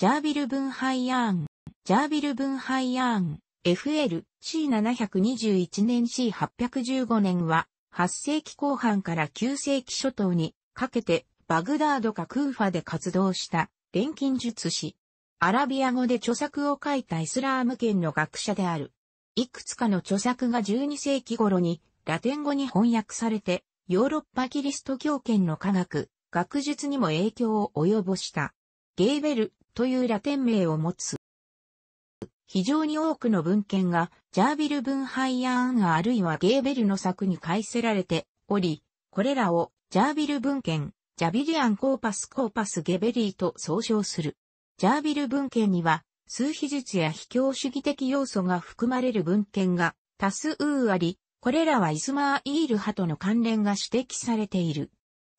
ジャービル・ブンハイヤーン、ジャービル・ブンハイヤーン、FL、C721 年 C815 年は、8世紀後半から9世紀初頭にかけて、バグダードかクーファで活動した、錬金術師。アラビア語で著作を書いたイスラーム圏の学者である。いくつかの著作が12世紀頃に、ラテン語に翻訳されて、ヨーロッパキリスト教圏の科学、学術にも影響を及ぼした。ゲーベルというラテン名を持つ。非常に多くの文献が、ジャービル・ブンハイアーンあるいはゲーベルの作に返せられており、これらを、ジャービル文献、ジャビリアン・コーパス・コーパス・ゲベリーと総称する。ジャービル文献には、数秘術や秘境主義的要素が含まれる文献が多数あり、これらはイスマーイール派との関連が指摘されている。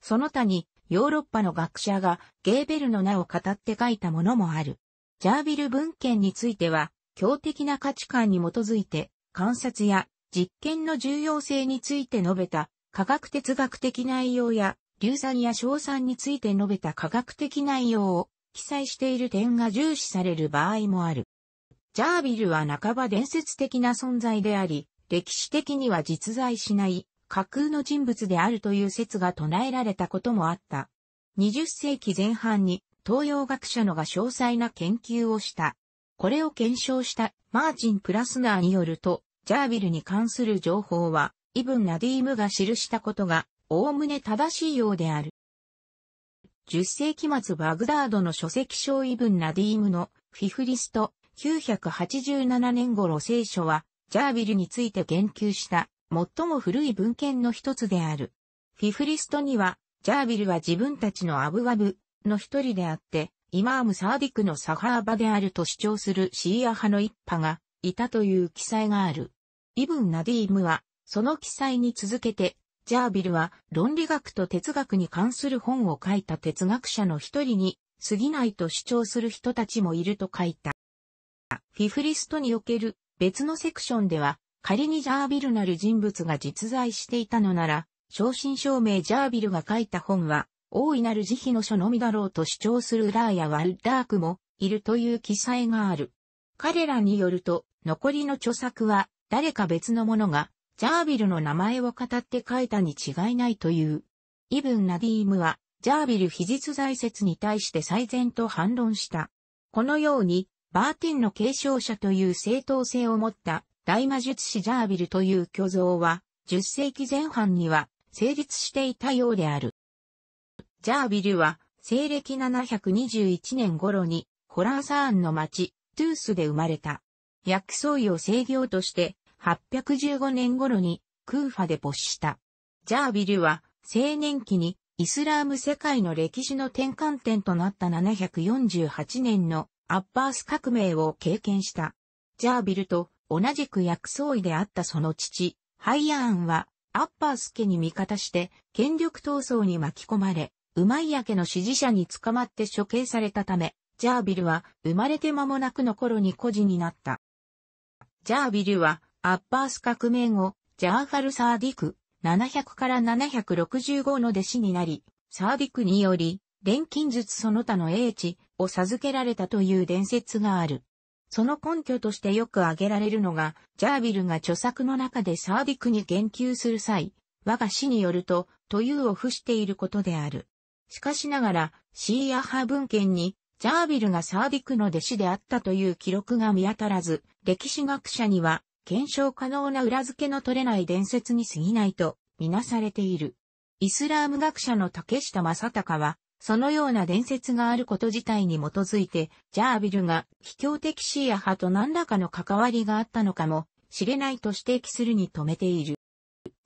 その他に、ヨーロッパの学者がゲーベルの名を語って書いたものもある。ジャービル文献については、強的な価値観に基づいて、観察や実験の重要性について述べた、科学哲学的内容や、硫酸や硝酸について述べた科学的内容を記載している点が重視される場合もある。ジャービルは半ば伝説的な存在であり、歴史的には実在しない架空の人物であるという説が唱えられたこともあった。20世紀前半に東洋学者のが詳細な研究をした。これを検証したマーチン・プラスナーによると、ジャービルに関する情報は、イブン・ナディームが記したことが、おおむね正しいようである。10世紀末バグダードの書籍書イブン・ナディームのフィフリスト987年頃聖書は、ジャービルについて言及した最も古い文献の一つである。フィフリストには、ジャービルは自分たちのアブワブの一人であって、イマーム・サーディクのサハーバであると主張するシーア派の一派がいたという記載がある。イブン・ナディームは、その記載に続けて、ジャービルは論理学と哲学に関する本を書いた哲学者の一人に過ぎないと主張する人たちもいると書いた。フィフリストにおける別のセクションでは、仮にジャービルなる人物が実在していたのなら、正真正銘ジャービルが書いた本は、大いなる慈悲の書のみだろうと主張するラーやワルダークもいるという記載がある。彼らによると、残りの著作は誰か別の者がジャービルの名前を語って書いたに違いないという。イブン・ナディームは、ジャービル非実在説に対して最善と反論した。このように、バーティンの継承者という正当性を持った大魔術師ジャービルという巨像は、10世紀前半には成立していたようである。ジャービルは、西暦721年頃に、ホラーサーンの町、トゥースで生まれた。薬草医を制御として、815年頃に、クーファで没した。ジャービルは、青年期に、イスラーム世界の歴史の転換点となった748年のアッバース革命を経験した。ジャービルと同じく薬草医であったその父、ハイヤーンは、アッパース家に味方して、権力闘争に巻き込まれ、ウマイヤ家の支持者に捕まって処刑されたため、ジャービルは生まれて間もなくの頃に孤児になった。ジャービルは、アッパース革命後、ジャーファル・サーディク、700から765の弟子になり、サーディクにより、錬金術その他の英知を授けられたという伝説がある。その根拠としてよく挙げられるのが、ジャービルが著作の中でサービクに言及する際、我が死によると、というを付していることである。しかしながら、シーア派文献に、ジャービルがサービクの弟子であったという記録が見当たらず、歴史学者には、検証可能な裏付けの取れない伝説に過ぎないと、みなされている。イスラーム学者の竹下正隆は、そのような伝説があること自体に基づいて、ジャービルが秘境的シーア派と何らかの関わりがあったのかもしれないと指摘するに止めている。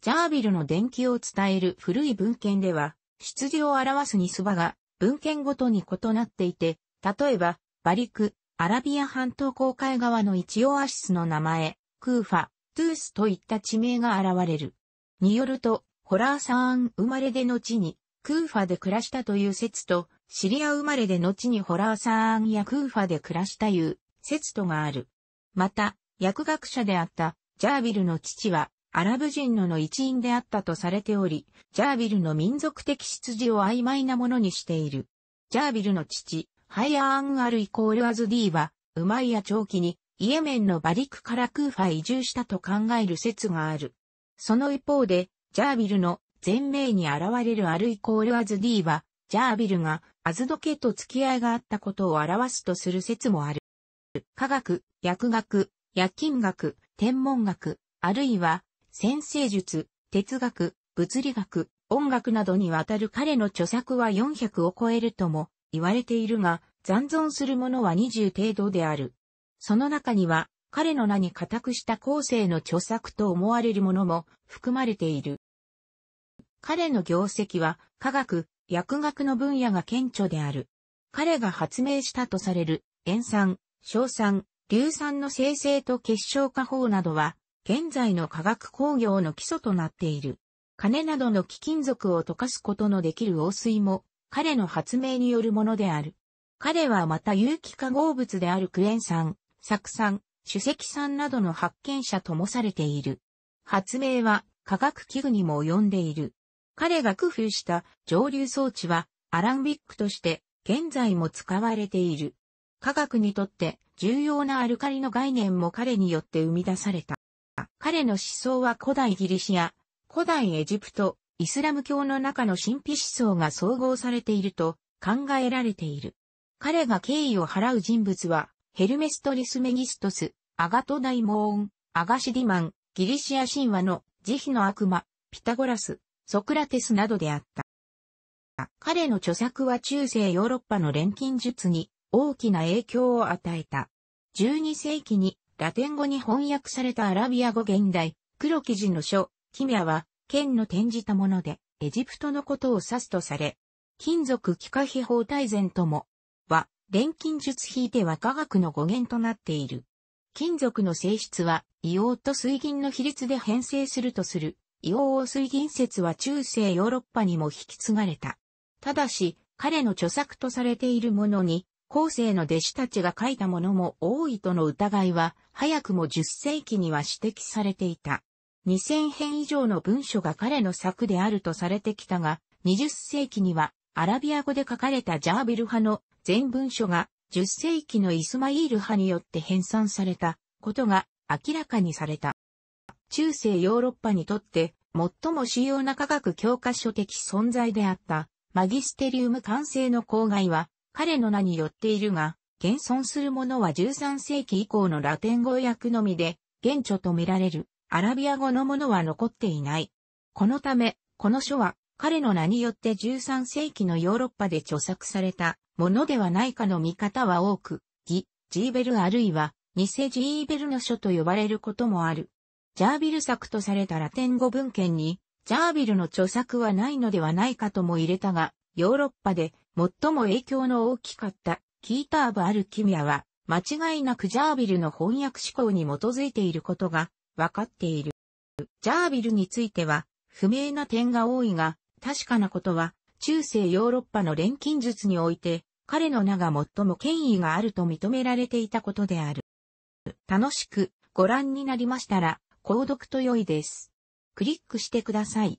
ジャービルの伝記を伝える古い文献では、出自を表すニスバが文献ごとに異なっていて、例えば、バリク、アラビア半島航海側の一オアシスの名前、クーファ、トゥースといった地名が現れる。によると、ホラーサーン生まれで後に、クーファで暮らしたという説と、シリア生まれで後にホラーサーンやクーファで暮らしたいう説とがある。また、薬学者であったジャービルの父はアラブ人のの一員であったとされており、ジャービルの民族的出自を曖昧なものにしている。ジャービルの父、ハイアーン・アル・イコール・アズ・ディーは、ウマイヤ長期にイエメンのバリクからクーファ移住したと考える説がある。その一方で、ジャービルの前名に現れるルイコールアズ D は、ジャービルがアズドケと付き合いがあったことを表すとする説もある。科学、薬学、薬金学、天文学、あるいは、先生術、哲学、物理学、音楽などにわたる彼の著作は400を超えるとも言われているが、残存するものは20程度である。その中には、彼の名に固くした後世の著作と思われるものも含まれている。彼の業績は科学、薬学の分野が顕著である。彼が発明したとされる塩酸、硝酸、硫酸の生成と結晶化法などは、現在の化学工業の基礎となっている。金などの貴金属を溶かすことのできる汚水も、彼の発明によるものである。彼はまた有機化合物であるクエン酸、酢酸、主石酸などの発見者ともされている。発明は科学器具にも及んでいる。彼が工夫した蒸留装置はアランビックとして現在も使われている。科学にとって重要なアルカリの概念も彼によって生み出された。彼の思想は古代ギリシア、古代エジプト、イスラム教の中の神秘思想が総合されていると考えられている。彼が敬意を払う人物は、ヘルメストリスメギストス、アガトダイモーン、アガシディマン、ギリシア神話の慈悲の悪魔、ピタゴラス、ソクラテスなどであった。彼の著作は中世ヨーロッパの錬金術に大きな影響を与えた。12世紀にラテン語に翻訳されたアラビア語現代、黒記事の書、キミアは、剣の転じたもので、エジプトのことを指すとされ、金属気化秘宝大全とも、は、錬金術引いては科学の語源となっている。金属の性質は、硫黄と水銀の比率で変成するとする硫黄水銀説は中世ヨーロッパにも引き継がれた。ただし、彼の著作とされているものに、後世の弟子たちが書いたものも多いとの疑いは、早くも10世紀には指摘されていた。2000編以上の文書が彼の作であるとされてきたが、20世紀にはアラビア語で書かれたジャービル派の全文書が10世紀のイスマイール派によって編纂されたことが明らかにされた。中世ヨーロッパにとって最も主要な科学教科書的存在であったマギステリウム完成の郊外は彼の名によっているが、現存するものは13世紀以降のラテン語訳のみで、現著と見られるアラビア語のものは残っていない。このため、この書は彼の名によって13世紀のヨーロッパで著作されたものではないかの見方は多く、ギ、ジーベルあるいは、ニセジーベルの書と呼ばれることもある。ジャービル作とされたラテン語文献に、ジャービルの著作はないのではないかとも入れたが、ヨーロッパで最も影響の大きかったキーターブ・アルキミアは、間違いなくジャービルの翻訳思考に基づいていることが分かっている。ジャービルについては、不明な点が多いが、確かなことは、中世ヨーロッパの錬金術において、彼の名が最も権威があると認められていたことである。楽しくご覧になりましたら、購読と良いです。クリックしてください。